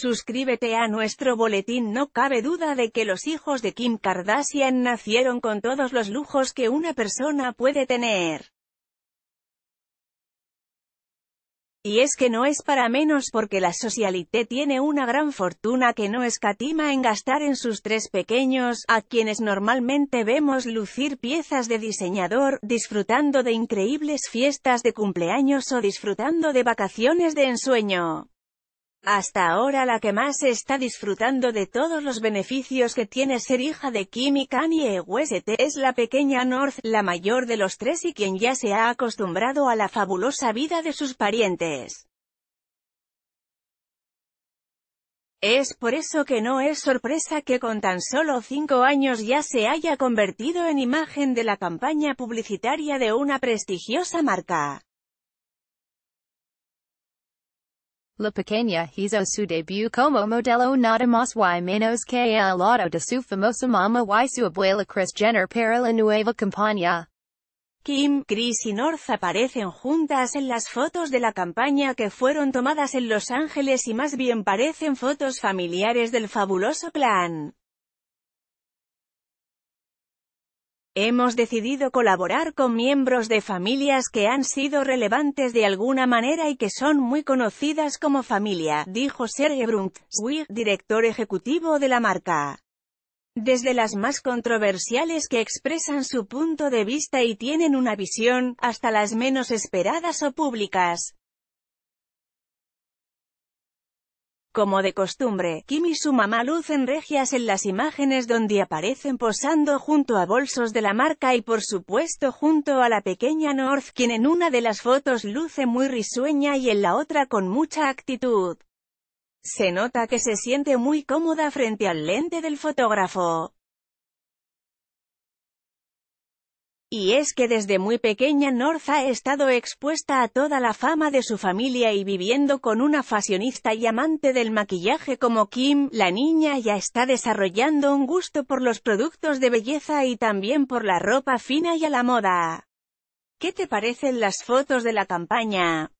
Suscríbete a nuestro boletín No cabe duda de que los hijos de Kim Kardashian nacieron con todos los lujos que una persona puede tener. Y es que no es para menos porque la socialité tiene una gran fortuna que no escatima en gastar en sus tres pequeños, a quienes normalmente vemos lucir piezas de diseñador, disfrutando de increíbles fiestas de cumpleaños o disfrutando de vacaciones de ensueño. Hasta ahora la que más está disfrutando de todos los beneficios que tiene ser hija de Kim y Kanye West es la pequeña North, la mayor de los tres y quien ya se ha acostumbrado a la fabulosa vida de sus parientes. Es por eso que no es sorpresa que con tan solo cinco años ya se haya convertido en imagen de la campaña publicitaria de una prestigiosa marca. La Pequeña hizo su debut como modelo nada más y menos que el lado de su famosa mamá y su abuela Chris Jenner para la nueva campaña. Kim, Chris y North aparecen juntas en las fotos de la campaña que fueron tomadas en Los Ángeles y más bien parecen fotos familiares del fabuloso clan. Hemos decidido colaborar con miembros de familias que han sido relevantes de alguna manera y que son muy conocidas como familia, dijo Serge SWIG, director ejecutivo de la marca. Desde las más controversiales que expresan su punto de vista y tienen una visión, hasta las menos esperadas o públicas. Como de costumbre, Kim y su mamá lucen regias en las imágenes donde aparecen posando junto a bolsos de la marca y por supuesto junto a la pequeña North, quien en una de las fotos luce muy risueña y en la otra con mucha actitud. Se nota que se siente muy cómoda frente al lente del fotógrafo. Y es que desde muy pequeña North ha estado expuesta a toda la fama de su familia y viviendo con una fashionista y amante del maquillaje como Kim, la niña ya está desarrollando un gusto por los productos de belleza y también por la ropa fina y a la moda. ¿Qué te parecen las fotos de la campaña?